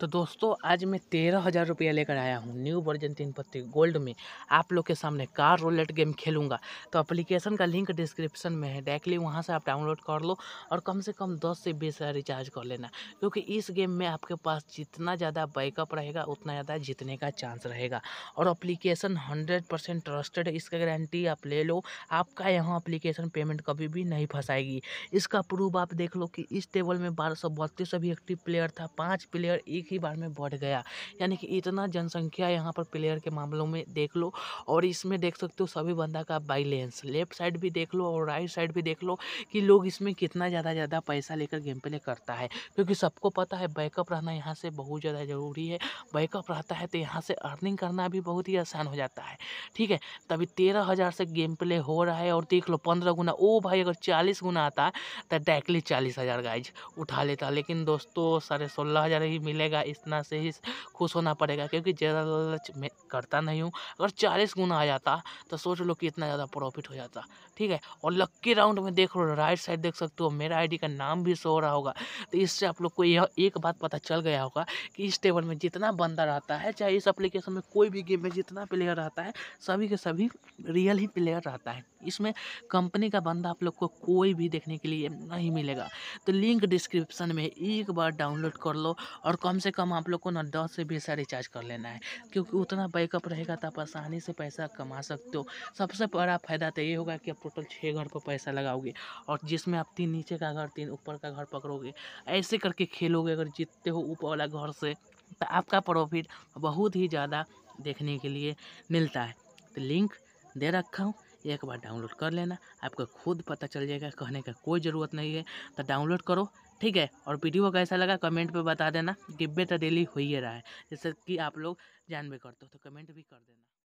तो दोस्तों आज मैं तेरह हज़ार रुपया लेकर आया हूँ न्यू वर्जन तीन पत्ती गोल्ड में आप लोग के सामने कार रोलेट गेम खेलूँगा तो एप्लीकेशन का लिंक डिस्क्रिप्शन में है डायरेक्टली वहाँ से आप डाउनलोड कर लो और कम से कम दस से बीस हज़ार रिचार्ज कर लेना क्योंकि इस गेम में आपके पास जितना ज़्यादा बैकअप रहेगा उतना ज़्यादा जीतने का चांस रहेगा और अप्लीकेशन हंड्रेड परसेंट ट्रस्टेड है इसका गारंटी आप ले लो आपका यहाँ अप्लीकेशन पेमेंट कभी भी नहीं फंसाएगी इसका प्रूफ आप देख लो कि इस टेबल में बारह सौ बत्तीस अभी एक्टिव प्लेयर था पाँच प्लेयर एक एक ही बार में बढ़ गया यानी कि इतना जनसंख्या यहाँ पर प्लेयर के मामलों में देख लो और इसमें देख सकते हो सभी बंदा का बाइलेंस लेफ्ट साइड भी देख लो और राइट साइड भी देख लो कि लोग इसमें कितना ज़्यादा ज़्यादा पैसा लेकर गेम प्ले करता है क्योंकि सबको पता है बैकअप रहना यहाँ से बहुत ज़्यादा ज़रूरी है बैकअप रहता है तो यहाँ से अर्निंग करना भी बहुत ही आसान हो जाता है ठीक है तभी तेरह हज़ार से गेम प्ले हो रहा है और देख लो पंद्रह गुना ओ भाई अगर चालीस गुना आता है तो डायरेक्टली चालीस हज़ार गाइज उठा लेता लेकिन दोस्तों साढ़े सोलह हज़ार ही मिलेगा पड़ेगा इतना से ही खुश होना पड़ेगा क्योंकि ज़्यादा लालच मैं करता नहीं हूँ अगर चालीस गुना आ जाता तो सोच लो कि इतना ज़्यादा प्रॉफिट हो जाता ठीक है और लक्की राउंड में देख लो राइट साइड देख सकते हो मेरा आई का नाम भी सो रहा होगा तो इससे आप लोग को यह एक बात पता चल गया होगा कि इस टेबल में जितना बंदा रहता है चाहे इस अप्लीकेशन में कोई भी गेम में जितना प्लेयर रहता है सभी के सभी रियल ही प्लेयर रहता है इसमें कंपनी का बंदा आप लोग को कोई भी देखने के लिए नहीं मिलेगा तो लिंक डिस्क्रिप्शन में एक बार डाउनलोड कर लो और कम से कम आप लोग को ना दस से बीस रिचार्ज कर लेना है क्योंकि उतना बैकअप रहेगा तो आप आसानी से पैसा कमा सकते हो सबसे बड़ा फ़ायदा तो ये होगा कि आप टोटल छः घर पर पैसा लगाओगे और जिसमें आप तीन नीचे का घर तीन ऊपर का घर पकड़ोगे ऐसे करके खेलोगे अगर जीतते हो ऊपर वाला घर से तो आपका प्रॉफिट बहुत ही ज़्यादा देखने के लिए मिलता है तो लिंक दे रखा हूँ एक बार डाउनलोड कर लेना आपको खुद पता चल जाएगा कहने का कोई ज़रूरत नहीं है तो डाउनलोड करो ठीक है और वीडियो कैसा लगा कमेंट पे बता देना डिब्बे तो डेली हो ही रहा है जैसे कि आप लोग जान भी करते हो तो कमेंट भी कर देना